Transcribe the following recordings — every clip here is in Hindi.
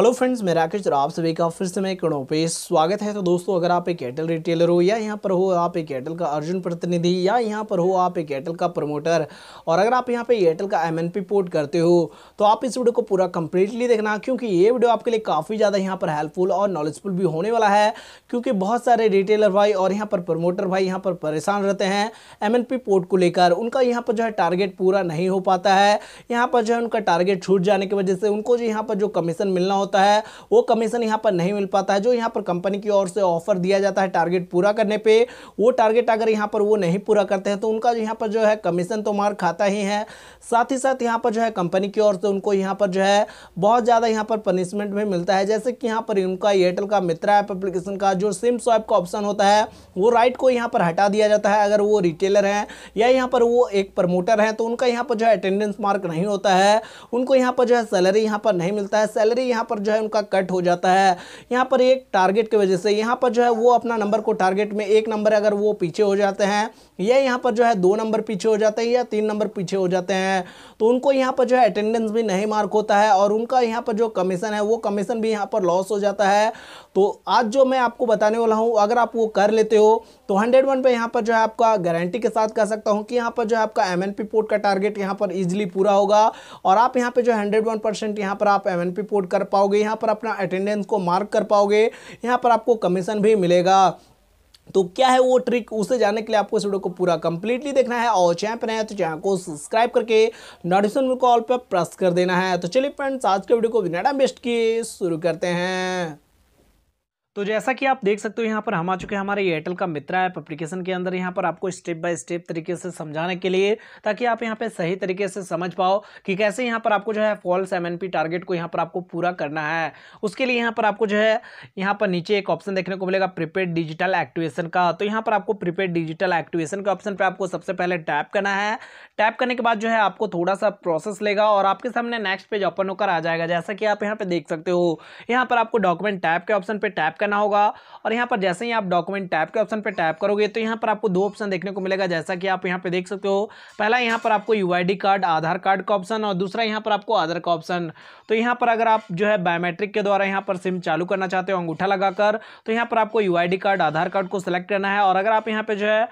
हेलो फ्रेंड्स मैं राकेश और आप सभी का फिर से मैं कणों पे स्वागत है तो दोस्तों अगर आप एक एयरटेल रिटेलर हो या यहाँ पर हो आप एक एयरटेल का अर्जुन प्रतिनिधि या यहाँ पर हो आप एक एयरटेल का प्रमोटर और अगर आप यहाँ पे एयरटेल का एमएनपी पोर्ट करते हो तो आप इस वीडियो को पूरा कंप्लीटली देखना क्योंकि ये वीडियो आपके लिए काफ़ी ज़्यादा यहाँ पर हेल्पफुल और नॉलेजफुल भी होने वाला है क्योंकि बहुत सारे रिटेलर भाई और यहाँ पर प्रमोटर भाई यहाँ पर परेशान रहते हैं एम पोर्ट को लेकर उनका यहाँ पर जो है टारगेट पूरा नहीं हो पाता है यहाँ पर जो है उनका टारगेट छूट जाने की वजह से उनको जो यहाँ पर जो कमीशन मिलना होता होता है वो कमीशन यहाँ पर नहीं मिल पाता है जो यहाँ पर कंपनी की ओर से ऑफर दिया जाता है टारगेट पूरा करने पर वो टारगेट अगर यहाँ पर वो नहीं पूरा करते हैं तो उनका यहाँ पर जो है कमीशन तो मार खाता ही है साथ ही साथ यहाँ पर जो है कंपनी की ओर से उनको यहाँ पर जो है बहुत ज़्यादा यहाँ पर पनिशमेंट भी मिलता है जैसे कि यहाँ पर उनका एयरटेल का मित्रा ऐप अप्लीकेशन का जो सिम स्वाइप का ऑप्शन होता है वो राइट को यहाँ पर हटा दिया जाता है अगर वो रिटेलर हैं या यहाँ पर वो एक प्रमोटर हैं तो उनका यहाँ पर जो है अटेंडेंस मार्क नहीं होता है उनको यहाँ पर जो है सैलरी यहाँ पर नहीं मिलता है सैलरी यहाँ पर जो है उनका कट हो जाता है यहाँ पर एक टारगेट की वजह से यहाँ पर जो है वो अपना नंबर को टारगेट में एक नंबर अगर वो पीछे हो जाते हैं या यहाँ पर जो है दो नंबर पीछे हो जाते हैं या तीन नंबर पीछे हो जाते हैं तो उनको यहाँ पर जो है अटेंडेंस भी नहीं मार्क होता है और उनका यहाँ पर जो कमीशन है वो कमीशन भी यहाँ पर लॉस हो जाता है तो आज जो मैं आपको बताने वाला हूँ अगर आप वो कर लेते हो तो हंड्रेड वन पर यहाँ पर जो है आपका गारंटी के साथ कह सकता हूँ कि यहाँ पर जो है आपका एम पोर्ट का टारगेट यहाँ पर ईजिली पूरा होगा और आप यहाँ पर जो है हंड्रेड पर आप एम पोर्ट कर पाओ पाओगे यहाँ पर अपना अटेंडेंस को मार्क कर पाओगे यहाँ पर आपको कमीशन भी मिलेगा तो क्या है वो ट्रिक उसे जानने के लिए आपको इस वीडियो को पूरा कंप्लीटली देखना है और चैनल पर है तो चैनल को सब्सक्राइब करके नोटिफिकेशन कॉल पर प्रेस कर देना है तो चलिए फ्रेंड्स आज के वीडियो को बिना टाइम वेस्ट किए शुरू करते हैं तो जैसा कि आप देख सकते हो यहाँ पर हम आ चुके हैं हमारे एयरटेल का मित्रा ऐप एप्लीकेशन के अंदर यहाँ पर आपको स्टेप बाय स्टेप तरीके से समझाने के लिए ताकि आप यहाँ पे सही तरीके से समझ पाओ कि कैसे यहाँ पर आपको जो है फॉल्स एमएनपी टारगेट को यहाँ पर आपको पूरा करना है उसके लिए यहाँ पर आपको जो है यहाँ पर नीचे एक ऑप्शन देखने को मिलेगा प्रीपेड डिजिटल एक्टिवेशन का तो यहाँ पर आपको प्रीपेड डिजिटल एक्टिवेशन के ऑप्शन पर आपको सबसे पहले टैप करना है टैप करने के बाद जो है आपको थोड़ा सा प्रोसेस लेगा और आपके सामने नेक्स्ट पेज ओपन होकर आ जाएगा जैसा कि आप यहाँ पर देख सकते हो यहाँ पर आपको डॉक्यूमेंट टैप के ऑप्शन पर टैप करना होगा और यहाँ पर जैसे ही आप डॉक्यूमेंट टैप के ऑप्शन पर टैप करोगे तो यहाँ पर आपको दो ऑप्शन देखने को मिलेगा जैसा कि आप यहाँ पर देख सकते हो पहला यहाँ पर आपको यू कार्ड आधार कार्ड का ऑप्शन और दूसरा यहाँ पर आपको आधार का ऑप्शन तो यहाँ पर अगर आप जो है बायोमेट्रिक के द्वारा यहाँ पर सिम चालू करना चाहते हो अंगूठा लगाकर तो यहाँ पर आपको यू कार्ड आधार कार्ड को सिलेक्ट करना है और अगर आप यहाँ पर जो है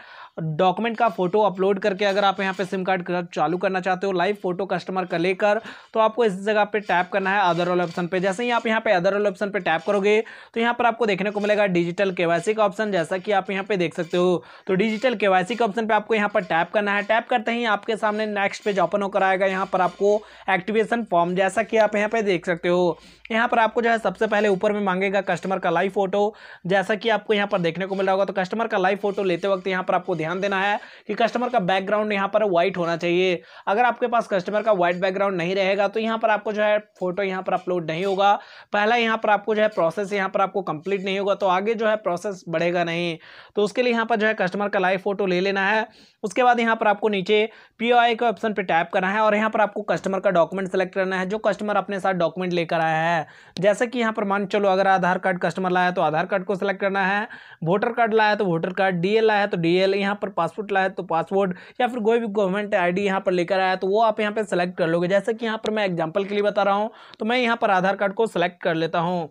डॉक्यूमेंट का फोटो अपलोड करके अगर आप यहाँ पे सिम कार्ड चालू करना चाहते हो लाइव फोटो कस्टमर का लेकर तो आपको इस जगह पे टैप करना है अदर वाले ऑप्शन पे जैसे ही आप यहाँ पे अदर वाले ऑप्शन पे टैप करोगे तो यहाँ पर आपको देखने को मिलेगा डिजिटल के का ऑप्शन जैसा कि आप यहाँ पे देख सकते हो तो डिजिटल केवाईसी के ऑप्शन पर आपको यहाँ पर टैप करना है टैप करते ही आपके सामने नेक्स्ट पेज ओपन होकर आएगा यहाँ पर आपको एक्टिवेशन फॉर्म जैसा कि आप यहाँ पे देख सकते हो यहाँ पर आपको जो है सबसे पहले ऊपर में मांगेगा कस्टमर का लाइव फोटो जैसा कि आपको यहाँ पर देखने को मिल रहा होगा तो कस्टमर का लाइव फोटो लेते वक्त यहाँ पर आपको ध्यान देना है कि कस्टमर का बैकग्राउंड यहाँ पर व्हाइट होना चाहिए अगर आपके पास कस्टमर का व्हाइट बैकग्राउंड नहीं रहेगा तो यहाँ पर आपको जो है फोटो यहाँ पर अपलोड नहीं होगा पहला यहाँ पर आपको जो है प्रोसेस यहाँ पर आपको कंप्लीट नहीं होगा तो आगे जो है प्रोसेस बढ़ेगा नहीं तो उसके लिए यहाँ पर जो है कस्टमर का लाइव फोटो ले लेना है उसके बाद यहाँ पर आपको नीचे पी के ऑप्शन पर टैप करना है और यहाँ पर आपको कस्टमर का डॉक्यूमेंट सेलेक्ट करना है जो कस्टमर अपने साथ डॉक्यूमेंट लेकर आया है है जैसे कि यहाँ पर मान चलो अगर आधार कार्ड कस्टमर लाया तो आधार कार्ड को सिलेक्ट करना है वोटर कार्ड लाया तो वोटर कार्ड डीएल लाया तो डीएल यहाँ पर पासपोर्ट लाया तो पासपोर्ट या फिर कोई भी गवर्नमेंट आई डी यहाँ पर लेकर आया तो वो आप यहाँ पर सेलेक्ट कर लोगे जैसे कि यहाँ पर मैं एग्जाम्पल के लिए बता रहा हूँ तो मैं यहाँ पर आधार कार्ड को सिलेक्ट कर लेता हूँ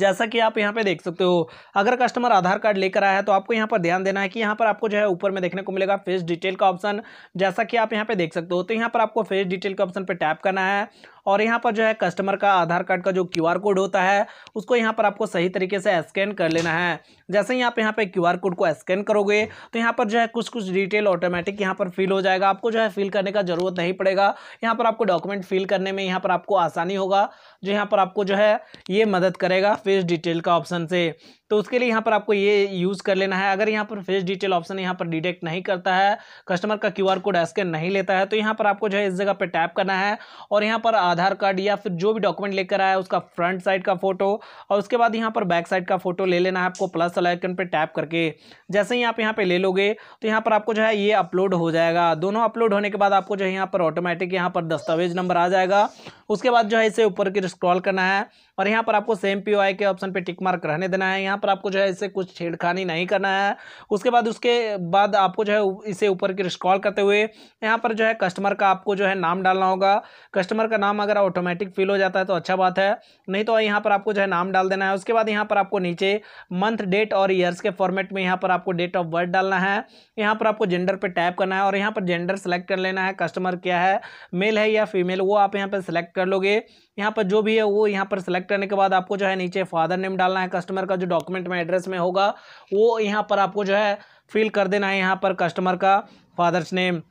जैसा कि आप यहां पे देख सकते हो अगर कस्टमर आधार कार्ड लेकर आया है तो आपको यहां पर ध्यान देना है कि यहां पर आपको जो है ऊपर में देखने को मिलेगा फेस डिटेल का ऑप्शन जैसा कि आप यहां पे देख सकते हो तो यहां पर आपको फेस डिटेल के ऑप्शन पे टैप करना है और यहाँ पर जो है कस्टमर का आधार कार्ड का जो क्यू कोड होता है उसको यहाँ पर आपको सही तरीके से स्कैन कर लेना है जैसे ही आप यहाँ पर क्यू कोड को स्कैन करोगे तो यहाँ पर जो है कुछ कुछ डिटेल ऑटोमेटिक यहाँ पर फिल हो जाएगा आपको जो है फिल करने का ज़रूरत नहीं पड़ेगा यहाँ पर आपको डॉक्यूमेंट फिल करने में यहाँ पर आपको आसानी होगा जो यहाँ पर आपको जो है ये मदद करेगा फेस डिटेल का ऑप्शन से तो उसके लिए यहाँ पर आपको ये यूज़ कर लेना है अगर यहाँ पर फेस डिटेल ऑप्शन यहाँ पर डिटेक्ट नहीं करता है कस्टमर का क्यू कोड स्कैन नहीं लेता है तो यहाँ पर आपको जो है इस जगह पर टैप करना है और यहाँ पर आधार आधार कार्ड या फिर जो भी डॉक्यूमेंट लेकर आया उसका फ्रंट साइड का फोटो और उसके बाद यहाँ पर बैक साइड का फोटो ले लेना है आपको प्लस वाला आइकन पर टैप करके जैसे ही आप यहाँ पर ले लोगे तो यहाँ पर आपको जो है ये अपलोड हो जाएगा दोनों अपलोड होने के बाद आपको जो है यहाँ पर ऑटोमेटिक यहाँ पर दस्तावेज नंबर आ जाएगा उसके बाद जो है इसे ऊपर की स्क्रॉल करना है और यहाँ पर आपको सेम पी के ऑप्शन पे टिक मार्क रहने देना है यहाँ पर आपको जो है इसे कुछ छेड़खानी नहीं करना है उसके बाद उसके बाद आपको जो है इसे ऊपर की स्क्रॉल करते हुए यहाँ पर जो है कस्टमर का आपको जो है नाम डालना होगा कस्टमर का नाम अगर ऑटोमेटिक फिल हो जाता है तो अच्छा बात है नहीं तो यहाँ पर आपको जो है नाम डाल देना है उसके बाद यहाँ पर आपको नीचे मंथ डेट और ईयर्स के फॉर्मेट में यहाँ पर आपको डेट ऑफ बर्थ डालना है यहाँ पर आपको जेंडर पर टैप करना है और यहाँ पर जेंडर सेलेक्ट कर लेना है कस्टमर क्या है मेल है या फीमेल वो आप यहाँ पर सेलेक्ट कर लोगे यहाँ पर जो भी है वो यहाँ पर सेलेक्ट करने के बाद आपको जो है नीचे फादर नेम डालना है कस्टमर का जो डॉक्यूमेंट में एड्रेस में होगा वो यहाँ पर आपको जो है फिल कर देना है यहाँ पर कस्टमर का फादर्स नेम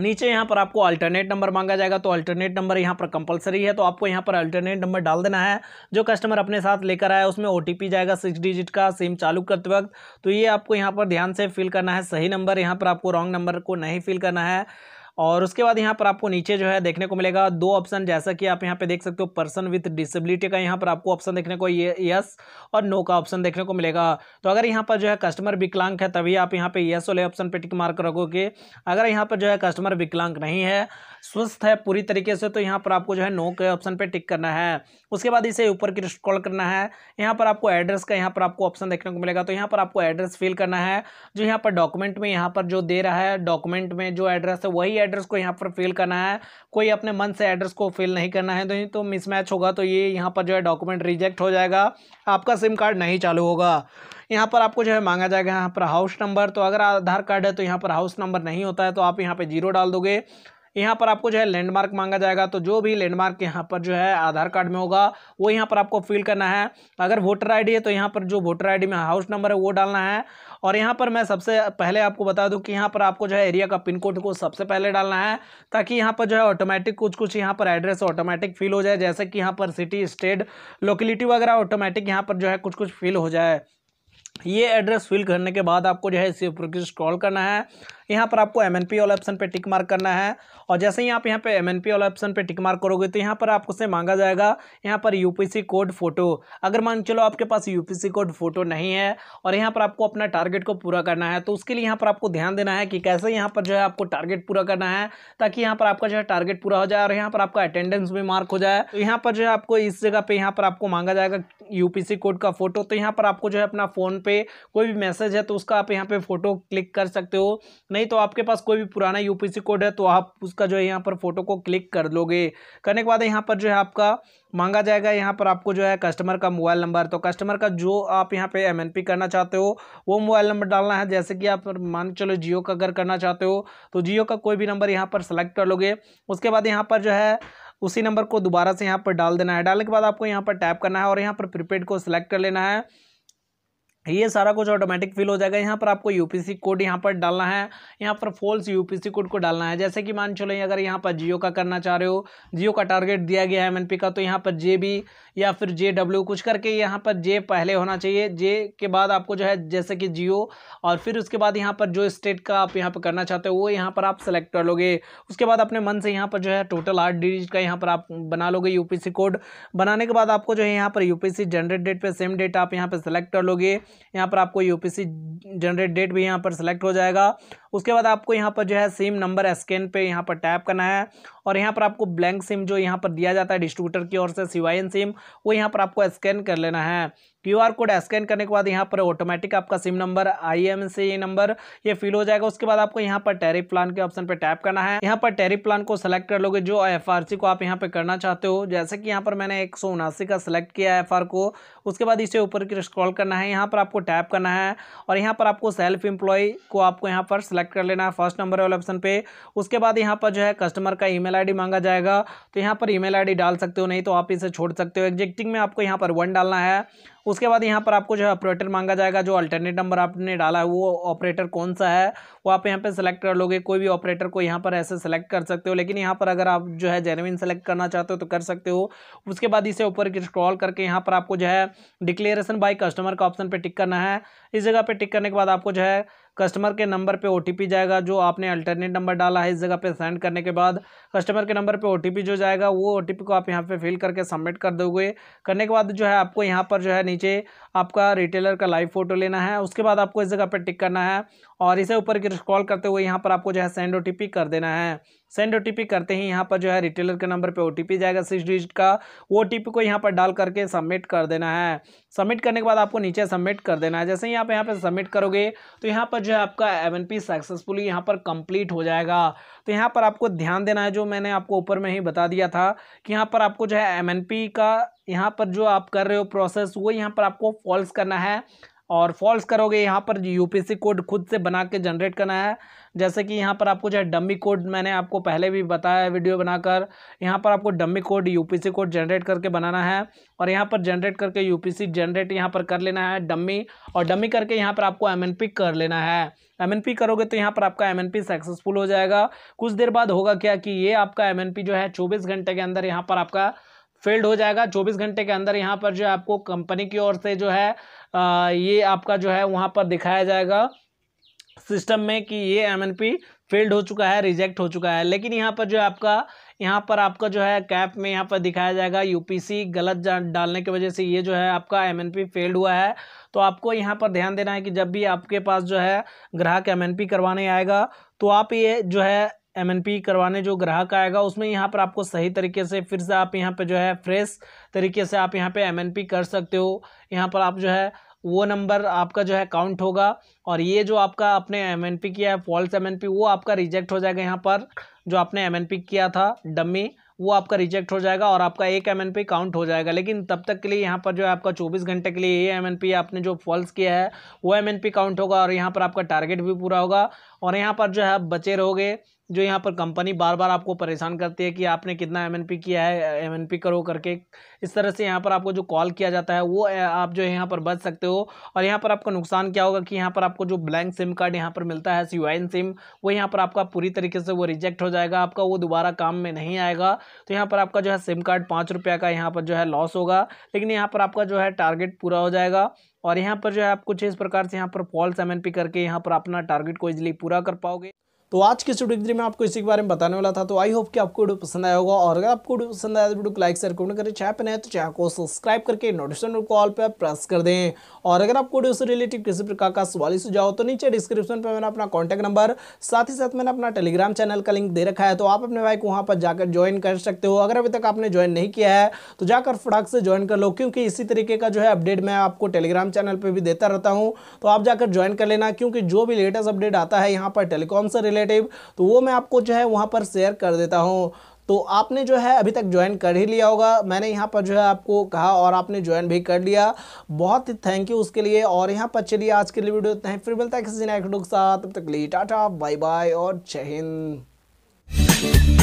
नीचे यहाँ पर आपको अल्टरनेट नंबर मांगा जाएगा तो अल्टरनेट नंबर यहाँ पर कंपलसरी है तो आपको यहाँ पर अल्टरनेट नंबर डाल देना है जो कस्टमर अपने साथ लेकर आया उसमें ओ जाएगा सिक्स डिजिट का सिम चालू करते वक्त तो ये आपको यहाँ पर ध्यान से फिल करना है सही नंबर यहाँ पर आपको रॉन्ग नंबर को नहीं फिल करना है और उसके बाद यहाँ पर आपको नीचे जो है देखने को मिलेगा दो ऑप्शन जैसा कि आप यहाँ पे देख सकते हो पर्सन विथ डिसेबिलिटी का यहाँ पर आपको ऑप्शन देखने को ये यस और नो का ऑप्शन देखने को मिलेगा तो अगर यहाँ पर जो है कस्टमर विकलांग है तभी आप यहाँ पे यस वाले ऑप्शन पे टिक मार्क रखोगे अगर यहाँ पर जो है कस्टमर विकलांग नहीं है स्वस्थ है पूरी तरीके से तो यहाँ पर आपको जो है नो के ऑप्शन पर टिक करना है उसके बाद इसे ऊपर की स्क्रॉल करना है यहाँ पर आपको एड्रेस का यहाँ पर आपको ऑप्शन देखने को मिलेगा तो यहाँ पर आपको एड्रेस फिल करना है जो यहाँ पर डॉक्यूमेंट में यहाँ पर जो दे रहा है डॉक्यूमेंट में जो एड्रेस है वही एड्रेस को यहाँ पर फिल करना है कोई अपने मन से एड्रेस को फिल नहीं करना है नहीं तो मिसमैच तो होगा तो ये यहाँ पर जो है डॉक्यूमेंट रिजेक्ट हो जाएगा आपका सिम कार्ड नहीं चालू होगा यहाँ पर आपको जो है मांगा जाएगा यहाँ पर हाउस नंबर तो अगर आधार कार्ड है तो यहाँ पर हाउस नंबर नहीं होता है तो आप यहाँ पर जीरो डाल दोगे यहाँ पर आपको जो है लैंडमार्क मांगा जाएगा तो जो भी लैंडमार्क यहाँ पर जो है आधार कार्ड में होगा वो यहाँ पर आपको फिल करना है अगर वोटर आईडी है तो यहाँ पर जो वोटर आईडी में हाउस नंबर है वो डालना है और यहाँ पर मैं सबसे पहले आपको बता दूँ कि यहाँ पर आपको जो है एरिया का पिन कोड को सबसे पहले डालना है ताकि यहाँ पर जो है ऑटोमेटिक कुछ कुछ यहाँ पर एड्रेस ऑटोमेटिक फिल हो जाए जैसे कि यहाँ पर सिटी स्टेट लोकेलिटी वगैरह ऑटोमेटिक यहाँ पर जो है कुछ कुछ फिल हो जाए ये एड्रेस फिल करने के बाद आपको जो है इसी ऊपर की स्क्रॉल करना है यहाँ पर आपको एम एन वाले ऑप्शन पर टिक मार्क करना है और जैसे ही आप यहाँ पे एम एन वाला ऑप्शन पर टिक मार्क करोगे तो यहाँ पर आपको से मांगा जाएगा यहाँ पर सी कोड फोटो अगर मान चलो आपके पास सी कोड फोटो नहीं है और यहाँ पर आपको अपना टारगेट को पूरा करना है तो उसके लिए यहाँ पर आपको ध्यान देना है कि कैसे यहाँ पर जो है आपको टारगेट पूरा करना है ताकि यहाँ पर आपका जो है टारगेट पूरा हो जाए और यहाँ पर आपका अटेंडेंस भी मार्क हो जाए तो यहाँ पर जो है आपको इस जगह पे यहाँ पर आपको मांगा जाएगा यूपीसी कोड का फोटो तो यहाँ पर आपको जो है अपना फ़ोन पे कोई भी मैसेज है तो उसका आप यहाँ पे फोटो क्लिक कर सकते हो नहीं नहीं तो आपके पास कोई भी पुराना यूपीसी कोड है तो आप उसका जो है यहाँ पर फोटो को क्लिक कर लोगे करने के बाद यहाँ पर जो है आपका मांगा जाएगा यहाँ पर आपको जो है कस्टमर का मोबाइल नंबर तो कस्टमर का जो आप यहाँ पे एम करना चाहते हो वो मोबाइल नंबर डालना है जैसे कि आप मान चलो जियो का अगर करना चाहते हो तो जियो का कोई भी नंबर यहाँ पर सेलेक्ट कर लोगे उसके बाद यहाँ पर जो है उसी नंबर को दोबारा से यहाँ पर डाल देना है डालने के बाद आपको यहाँ पर टैप करना है और यहाँ पर प्रीपेड को सिलेक्ट कर लेना है ये सारा कुछ ऑटोमेटिक फिल हो जाएगा यहाँ पर आपको यूपीसी कोड यहाँ पर डालना है यहाँ पर फॉल्स यूपीसी कोड को डालना है जैसे कि मान चलो अगर यहाँ पर जियो का करना चाह रहे हो जियो का टारगेट दिया गया है एमएनपी का तो यहाँ पर जे बी या फिर जे डब्ल्यू कुछ करके यहाँ पर जे पहले होना चाहिए जे के बाद आपको जो है जैसे कि जियो और फिर उसके बाद यहाँ पर जो स्टेट का आप यहाँ पर करना चाहते हो वो यहाँ पर आप सेलेक्ट कर लोगे उसके बाद अपने मन से यहाँ पर जो है टोटल आठ डिजिट का यहाँ पर आप बना लोगे यू कोड बनाने के बाद आपको जो है यहाँ पर यू जनरेट डेट पर सेम डेट आप यहाँ पर सेलेक्ट कर लोगे यहाँ पर आपको यूपीसी जनरेट डेट भी यहाँ पर सेलेक्ट हो जाएगा उसके बाद आपको यहाँ पर जो है सिम नंबर स्कैन पे यहाँ पर टैप करना है और यहाँ पर आपको ब्लैंक सिम जो यहाँ पर दिया जाता है डिस्ट्रीब्यूटर की ओर से सिवाइन सिम वो यहाँ पर आपको स्कैन कर लेना है क्यू आर कोड स्कैन करने के बाद यहाँ पर ऑटोमेटिक आपका SIM number I M C number ये फिल हो जाएगा उसके बाद आपको यहाँ पर टेरिप प्लान के ऑप्शन पर टैप करना है यहाँ पर टेरिप प्लान को सेलेक्ट कर लोगे जो एफ आर सी को आप यहाँ पर करना चाहते हो जैसे कि यहाँ पर मैंने एक सौ उनासी का सिलेक्ट किया है एफ आर को उसके बाद इसे ऊपर की स्क्रॉल करना है यहाँ पर आपको टैप करना है और यहाँ पर आपको सेल्फ एम्प्लॉय को आपको यहाँ पर सेलेक्ट कर लेना है फर्स्ट नंबर वाले ऑप्शन पे उसके बाद यहाँ पर जो है कस्टमर का ईमेल आईडी मांगा जाएगा तो यहाँ पर ईमेल आईडी डाल सकते हो नहीं तो आप इसे छोड़ सकते हो एग्जेक्टिंग में आपको यहाँ पर वन डालना है उसके बाद यहाँ पर आपको जो है ऑपरेटर मांगा जाएगा जो अल्टरनेट नंबर आपने डाला है वो ऑपरेटर कौन सा है वो आप यहाँ पर सेलेक्ट कर लोगे कोई भी ऑपरेटर को यहाँ पर ऐसे सेलेक्ट कर सकते हो लेकिन यहाँ पर अगर आप जो है जेनविन सेलेक्ट करना चाहते हो तो कर सकते हो उसके बाद इसे ऊपर स्क्रॉल करके यहाँ पर आपको जो है डिक्लेरेशन बाई कस्टमर का ऑप्शन पर टिक करना है इस जगह पर टिक करने के बाद आपको जो है कस्टमर के नंबर पे ओटीपी जाएगा जो आपने अल्टरनेट नंबर डाला है इस जगह पे सेंड करने के बाद कस्टमर के नंबर पे ओटीपी जो जाएगा वो ओटीपी को आप यहाँ पे फिल करके सबमिट कर दोगे करने के बाद जो है आपको यहाँ पर जो है नीचे आपका रिटेलर का लाइव फोटो लेना है उसके बाद आपको इस जगह पर टिक करना है और इसे ऊपर की स्क्रॉल करते हुए यहाँ पर आपको जो है सेंड ओ कर देना है सेंड ओ करते ही यहाँ पर जो है रिटेलर के नंबर पे ओ जाएगा सिक्स डिजिट का वो को यहाँ पर डाल करके सबमिट कर देना है सबमिट करने के बाद आपको नीचे सबमिट कर देना है जैसे ही आप यहाँ पे सबमिट करोगे तो यहाँ पर जो है आपका एम सक्सेसफुली यहाँ पर कंप्लीट हो जाएगा तो यहाँ पर आपको ध्यान देना है जो मैंने आपको ऊपर में ही बता दिया था कि यहाँ पर आपको जो है एम का यहाँ पर जो आप कर रहे हो प्रोसेस वो यहाँ पर आपको फॉल्स करना है और फॉल्स करोगे यहाँ पर यूपीसी कोड खुद से बना के जनरेट करना है जैसे कि यहाँ पर आपको जो है डमी कोड मैंने आपको पहले भी बताया है वीडियो बनाकर यहाँ पर आपको dummy code UPC code generate करके बनाना है और यहाँ पर जनरेट करके यूपीसी जनरेट यहाँ पर कर लेना है डमी और डमी करके यहाँ पर आपको पी कर लेना है पी करोगे तो यहाँ पर आपका पी सक्सेसफुल हो जाएगा कुछ देर बाद होगा क्या कि ये आपका पी जो है चौबीस घंटे के अंदर यहाँ पर आपका फेल्ड हो जाएगा चौबीस घंटे के अंदर यहाँ पर जो आपको कंपनी की ओर से जो है ये आपका जो है वहाँ पर दिखाया जाएगा सिस्टम में कि ये एम फेल्ड हो चुका है रिजेक्ट हो चुका है लेकिन यहाँ पर जो है आपका यहाँ पर आपका जो है कैप में यहाँ पर दिखाया जाएगा यूपीसी गलत डालने की वजह से ये जो है आपका एमएनपी फेल्ड हुआ है तो आपको यहाँ पर ध्यान देना है कि जब भी आपके पास जो है ग्राहक एमएनपी करवाने आएगा तो आप ये जो है एम करवाने जो ग्राहक आएगा उसमें यहाँ पर आपको सही तरीके से फिर से आप यहाँ पे जो है फ्रेश तरीके से आप यहाँ पे एम कर सकते हो यहाँ पर आप जो है वो नंबर आपका जो है काउंट होगा और ये जो आपका आपने एम किया है फॉल्स एम वो आपका रिजेक्ट हो जाएगा यहाँ पर जो आपने एम किया था डमी वो आपका रिजेक्ट हो जाएगा और आपका एक एम काउंट हो जाएगा लेकिन तब तक के लिए यहाँ पर जो है आपका चौबीस घंटे के लिए ये एम आपने जो फॉल्स किया है वो एम काउंट होगा और यहाँ पर आपका टारगेट भी पूरा होगा और यहाँ पर जो है आप बचे रहोगे जो यहाँ पर कंपनी बार बार आपको परेशान करती है कि आपने कितना एमएनपी किया है एमएनपी करो करके इस तरह से यहाँ पर आपको जो कॉल किया जाता है वो आप जो यहाँ पर बच सकते हो और यहाँ पर आपका नुकसान क्या होगा कि यहाँ पर आपको जो ब्लैंक सिम कार्ड यहाँ पर मिलता है सी सिम वो यहाँ पर आपका पूरी तरीके से वो रिजेक्ट हो जाएगा आपका वो दोबारा काम में नहीं आएगा तो यहाँ पर आपका जो है सिम कार्ड पाँच रुपये का यहाँ पर जो है लॉस होगा लेकिन यहाँ पर आपका जो है टारगेट पूरा हो जाएगा और यहाँ पर जो है आप कुछ इस प्रकार से यहाँ पर फॉल्स एम करके यहाँ पर अपना टारगेट को इजिली पूरा कर पाओगे तो आज के स्टूडियो थ्री में आपको इसी के बारे में बताने वाला था तो आई होप कि आपको वीडियो पसंद आया होगा और अगर आपको वीडियो पसंद आया तो वीडियो को लाइक शेयर कमेंट करें चाहे पे तो चाहे को सब्सक्राइब करके नोटिफिकेशन को ऑल पर प्रेस कर दें और अगर आपको वीडियो से रिलेटेड किसी प्रकार का सवाल सुझाव तो नीचे डिस्क्रिप्शन पर मैंने अपना कॉन्टैक्ट नंबर साथ ही साथ मैंने अपना टेलीग्राम चैनल का लिंक दे रखा है तो आप अपने भाई को वहाँ पर जाकर ज्वाइन कर सकते हो अगर अभी तक आपने ज्वाइन नहीं किया है तो जाकर फटाक से ज्वाइन कर लो क्योंकि इसी तरीके का जो है अपडेट मैं आपको टेलीग्राम चैनल पर भी देता रहता हूँ तो आप जाकर ज्वाइन कर लेना क्योंकि जो भी लेटेस्ट अपडेट आता है यहाँ पर टेलीकॉम से रिलेटिव तो वो मैं आपको जो है वहाँ पर शेयर कर देता हूँ तो आपने जो है अभी तक ज्वाइन कर ही लिया होगा मैंने यहाँ पर जो है आपको कहा और आपने ज्वाइन भी कर लिया बहुत ही थैंक यू उसके लिए और यहाँ पर चलिए आज के लिए वीडियो इतना ही फिर मिलता है किसी नए के साथ तब तक लिए टाटा बाय बाय और जय हिंद